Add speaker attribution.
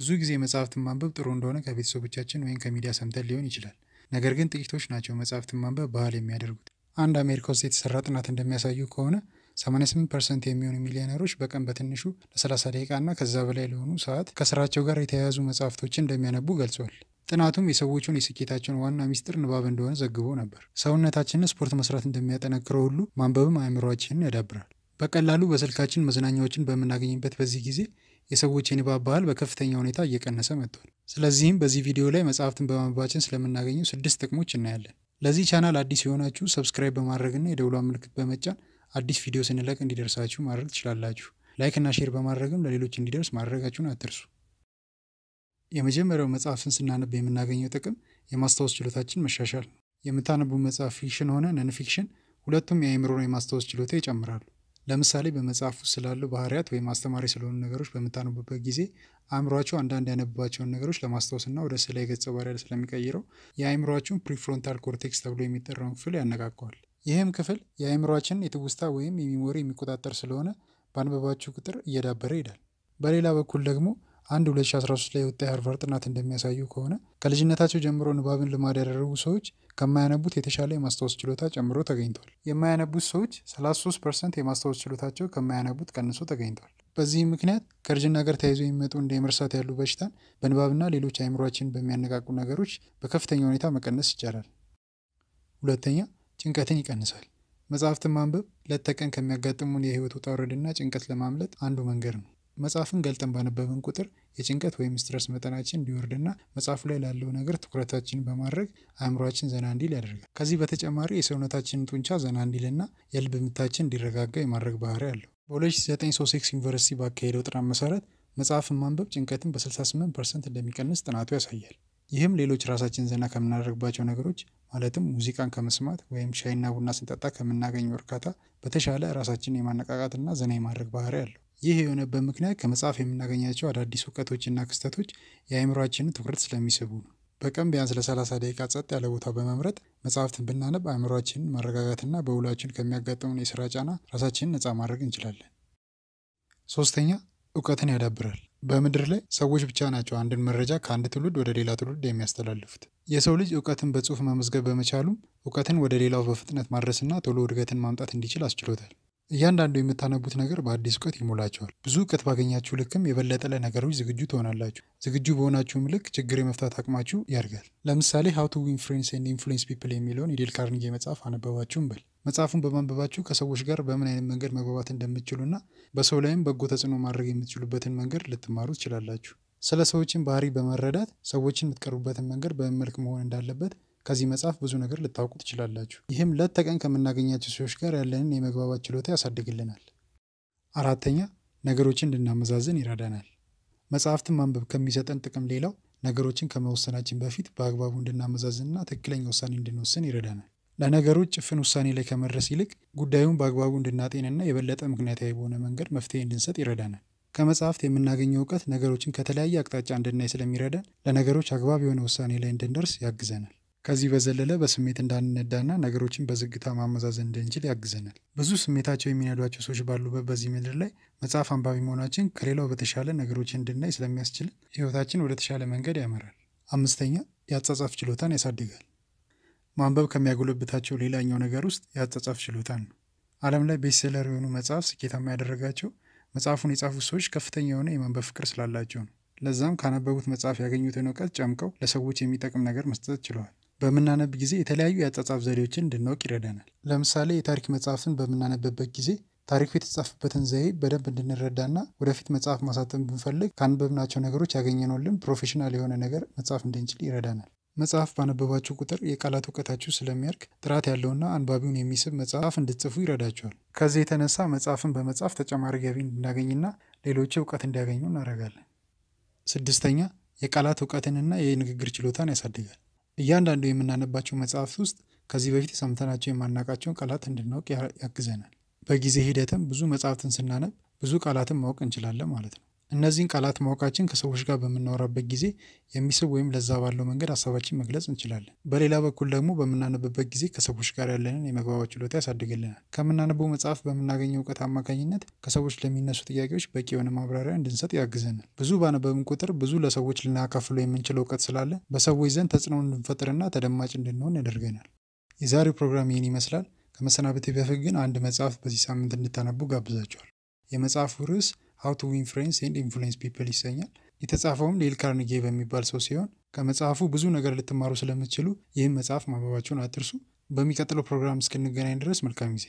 Speaker 1: ብዙ ጊዜ መጽሐፍትን ማንበብ ጥሩ እንደሆነ ከቤተሰቦቻችን ወይም ከሚዲያ ሰምተን ሊሆን ይችላል። ነገር ግን ጥቂቶች ናቸው መጽሐፍትን ማንበብ ባህል የሚያደርጉት። አንድ አሜሪካ ውስጥ የተሰራ ጥናት እንደሚያሳዩ ከሆነ 88 ፐርሰንት የሚሆኑ ሚሊዮነሮች በቀን በትንሹ ለ30 ና ከዛ በላይ ለሆኑ ሰዓት ከስራቸው ጋር የተያያዙ መጽሐፍቶችን እንደሚያነቡ ገልጿል። ጥናቱም የሰዎቹን የስኬታቸውን ዋና ሚስጥር ንባብ እንደሆነ ዘግቦ ነበር። ሰውነታችንን ስፖርት መስራት እንደሚያጠነክረው ሁሉ ማንበብም አእምሯችንን ያዳብራል። በቀላሉ በስልካችን መዝናኛዎችን በምናገኝበት በዚህ ጊዜ የሰዎች የንባብ ባህል በከፍተኛ ሁኔታ እየቀነሰ መጥቷል። ስለዚህም በዚህ ቪዲዮ ላይ መጽሐፍትን በማንባባችን ስለምናገኘው ስድስት ጥቅሞች እናያለን። ለዚህ ቻናል አዲስ የሆናችሁ ሰብስክራይብ በማድረግና የደውሏ ምልክት በመጫን አዲስ ቪዲዮ ስንለቅ እንዲደርሳችሁ ማድረግ ትችላላችሁ። ላይክ እና ሼር በማድረግም ለሌሎች እንዲደርስ ማድረጋችሁን አትርሱ። የመጀመሪያው መጽሐፍን ስናነብ የምናገኘው ጥቅም የማስታወስ ችሎታችን መሻሻል ነው። የምታነቡ መጽሐፍ ፊክሽን ሆነ ነን ፊክሽን ሁለቱም የአእምሮን የማስታወስ ችሎታ ይጨምራሉ። ለምሳሌ በመጽሐፍ ውስጥ ስላሉ ባህሪያት ወይም አስተማሪ ስለሆኑ ነገሮች በምታነቡበት ጊዜ አእምሯቸው አንዳንድ ያነባቸውን ነገሮች ለማስታወስና ወደ ስዕላ የገጸ ባህሪያት ስለሚቀይረው የአእምሯችሁን ፕሪፍሮንታል ኮርቴክስ ተብሎ የሚጠራውን ክፍል ያነቃቀዋል። ይህም ክፍል የአእምሯችንን የትውስታ ወይም የሚሞሪ የሚቆጣጠር ስለሆነ ባንበባችሁ ቁጥር እየዳበረ ይሄዳል። በሌላ በኩል ደግሞ አንድ 2013 ላይ የወጣ የሃርቫርድ ጥናት እንደሚያሳዩ ከሆነ ከልጅነታቸው ጀምሮ ንባብን ልማድ ያደረጉ ሰዎች ከማያነቡት የተሻለ የማስታወስ ችሎታ ጨምሮ ተገኝቷል። የማያነቡት ሰዎች 33 ፐርሰንት የማስታወስ ችሎታቸው ከማያነቡት ቀንሶ ተገኝቷል። በዚህ ምክንያት ከእርጅና ጋር ተያይዞ የሚመጡ እንደ የመርሳት ያሉ በሽታን በንባብና ሌሎች አይምሯችን በሚያነቃቁ ነገሮች በከፍተኛ ሁኔታ መቀነስ ይቻላል። ሁለተኛ፣ ጭንቀትን ይቀንሳል። መጽሐፍትን ማንበብ ለተቀን ከሚያጋጥሙን የህይወት ውጣ ውረድና ጭንቀት ለማምለጥ አንዱ መንገድ ነው። መጽሐፍን ገልጠን ባነበብን ቁጥር የጭንቀት ወይም ስትረስ መጠናችን እንዲወርድና መጽሐፉ ላይ ላለው ነገር ትኩረታችን በማድረግ አእምሯችን ዘና እንዲል ያደርጋል። ከዚህ በተጨማሪ የሰውነታችንን ጡንቻ ዘና እንዲልና የልብ ምታችን እንዲረጋጋ የማድረግ ባህሪ አለው። በ2936 ዩኒቨርሲቲ ባካሄደው ጥናት መሰረት መጽሐፍን ማንበብ ጭንቀትን በ68 ፐርሰንት እንደሚቀንስ ጥናቱ ያሳያል። ይህም ሌሎች ራሳችን ዘና ከምናደርግባቸው ነገሮች ማለትም ሙዚቃን ከመስማት ወይም ሻይና ቡና ስንጠጣ ከምናገኘው እርካታ በተሻለ ራሳችንን የማነቃቃትና ዘና የማድረግ ባህሪ አለው። ይህ የሆነበት ምክንያት ከመጽሐፍ የምናገኛቸው አዳዲስ እውቀቶችና ክስተቶች የአእምሯችንን ትኩረት ስለሚስቡ ነው። በቀን ቢያንስ ለ30 ደቂቃ ጸጥ ያለ ቦታ በመምረጥ መጽሐፍትን ብናነብ አእምሯችንን ማረጋጋትና በውሏችን ከሚያጋጥሙን የስራ ጫና ራሳችንን ነፃ ማድረግ እንችላለን። ሶስተኛ እውቀትን ያዳብራል። በምድር ላይ ሰዎች ብቻ ናቸው አንድን መረጃ ከአንድ ትውልድ ወደ ሌላ ትውልድ የሚያስተላልፉት። የሰው ልጅ እውቀትን በጽሁፍ መመዝገብ በመቻሉም እውቀትን ወደ ሌላው በፍጥነት ማድረስና ቶሎ እድገትን ማምጣት እንዲችል አስችሎታል። እያንዳንዱ የምታነቡት ነገር በአዲስ እውቀት ይሞላቸዋል። ብዙ እውቀት ባገኛችሁ ልክም የበለጠ ለነገሮች ዝግጁ ትሆናላችሁ። ዝግጁ በሆናችሁም ልክ ችግር የመፍታት አቅማችሁ ያድጋል። ለምሳሌ ሀው ቱ ኢንፍሉዌንስ ኤንድ ኢንፍሉዌንስ ፒፕል የሚለውን የዴል ካርኒጌ መጽሐፍ አነበባችሁም በል መጽሐፉን በማንበባችሁ ከሰዎች ጋር በምን አይነት መንገድ መግባባት እንደምትችሉና በሰው ላይም በጎ ተጽዕኖ ማድረግ የምትችሉበትን መንገድ ልትማሩ ትችላላችሁ። ስለ ሰዎችን ባህሪ በመረዳት ሰዎችን የምትቀርቡበትን መንገድ በምን መልክ መሆን እንዳለበት ከዚህ መጽሐፍ ብዙ ነገር ልታውቁ ትችላላችሁ። ይህም ለት ተቀን ከምናገኛቸው ሰዎች ጋር ያለንን የመግባባት ችሎታ ያሳድግልናል። አራተኛ ነገሮችን እንድናመዛዝን ይረዳናል። መጽሐፍትን ማንበብ ከሚሰጠን ጥቅም ሌላው ነገሮችን ከመወሰናችን በፊት በአግባቡ እንድናመዛዝንና ትክክለኛ ውሳኔ እንድንወስን ይረዳናል። ለነገሮች ጭፍን ውሳኔ ላይ ከመድረስ ይልቅ ጉዳዩን በአግባቡ እንድናጤንና የበለጠ ምክንያታዊ በሆነ መንገድ መፍትሄ እንድንሰጥ ይረዳናል። ከመጽሐፍት የምናገኘው እውቀት ነገሮችን ከተለያየ አቅጣጫ እንድናይ ስለሚረዳን ለነገሮች አግባብ የሆነ ውሳኔ ላይ እንድንደርስ ያግዘናል። ከዚህ በዘለለ በስሜት እንዳንነዳና ነገሮችን በዝግታ ማመዛዘን እንድንችል ያግዘናል። ብዙ ስሜታቸው የሚነዷቸው ሰዎች ባሉበት በዚህ ምድር ላይ መጽሐፍ አንባቢ መሆናችን ከሌላው በተሻለ ነገሮችን እንድናይ ስለሚያስችልን ህይወታችን ወደ ተሻለ መንገድ ያመራል። አምስተኛ የአጻጻፍ ችሎታን ያሳድጋል። ማንበብ ከሚያጎለብታቸው ሌላኛው ነገር ውስጥ የአጻጻፍ ችሎታን ነው። ዓለም ላይ ቤስትሴለር የሆኑ መጽሐፍ ስኬታማ ያደረጋቸው መጽሐፉን የጻፉት ሰዎች ከፍተኛ የሆነ የማንበብ ፍቅር ስላላቸው ነው። ለዛም ካነበቡት መጽሐፍ ያገኙትን እውቀት ጨምቀው ለሰዎች የሚጠቅም ነገር መስጠት ችለዋል። በምናነብ ጊዜ የተለያዩ የአጻጻፍ ዘዴዎችን እንድናውቅ ይረዳናል። ለምሳሌ የታሪክ መጽሐፍን በምናነብበት ጊዜ ታሪኩ የተጻፈበትን ዘዬ በደንብ እንድንረዳና ወደፊት መጽሐፍ ማሳተም ብንፈልግ ካንበብናቸው ነገሮች ያገኘነውልን ፕሮፌሽናል የሆነ ነገር መጽሐፍ እንድንችል ይረዳናል። መጽሐፍ ባነበባችሁ ቁጥር የቃላት እውቀታችሁ ስለሚያድግ ጥራት ያለውና አንባቢውን የሚስብ መጽሐፍ እንድትጽፉ ይረዳቸዋል። ከዚህ የተነሳ መጽሐፍን በመጻፍ ተጨማሪ ገቢ እንድናገኝና ሌሎች እውቀት እንዲያገኙ እናደርጋለን። ስድስተኛ የቃላት እውቀትንና የንግግር ችሎታን ያሳድጋል። እያንዳንዱ የምናነባቸው መጽሐፍት ውስጥ ከዚህ በፊት ሰምተናቸው የማናቃቸውን ቃላት እንድናውቅ ያግዘናል። በጊዜ ሂደትም ብዙ መጽሐፍትን ስናነብ ብዙ ቃላትን ማወቅ እንችላለን ማለት ነው። እነዚህን ቃላት ማወቃችን ከሰዎች ጋር በምናወራበት ጊዜ የሚስብ ወይም ለዛ ባለው መንገድ ሀሳባችን መግለጽ እንችላለን። በሌላ በኩል ደግሞ በምናነብበት ጊዜ ከሰዎች ጋር ያለንን የመግባባት ችሎታ ያሳድግልናል። ከምናነበው መጽሐፍ በምናገኘው እውቀት አማካኝነት ከሰዎች ለሚነሱ ጥያቄዎች በቂ የሆነ ማብራሪያ እንድንሰጥ ያግዘናል። ብዙ ባነበብን ቁጥር ብዙ ለሰዎች ልናካፍለው የምንችለው እውቀት ስላለ በሰዎች ዘንድ ተጽዕኖ እንድንፈጥርና ተደማጭ እንድንሆን ያደርገናል። የዛሬው ፕሮግራም ይህን ይመስላል። ከመሰናበቴ በፊት ግን አንድ መጽሐፍ በዚህ ሳምንት እንድታነቡ ጋብዛቸዋል። የመጽሐፉ ርዕስ ሀው ቱ ዊን ኤንድ ኢንፍሉዌንስ ፒፕል ይሰኛል። የተጻፈውም ዴል ካርኒጌ በሚባል ሰው ሲሆን ከመጽሐፉ ብዙ ነገር ልትማሩ ስለምትችሉ ይህም መጽሐፍ ማንበባችሁን አትርሱ። በሚቀጥለው ፕሮግራም እስክንገናኝ ድረስ መልካም ጊዜ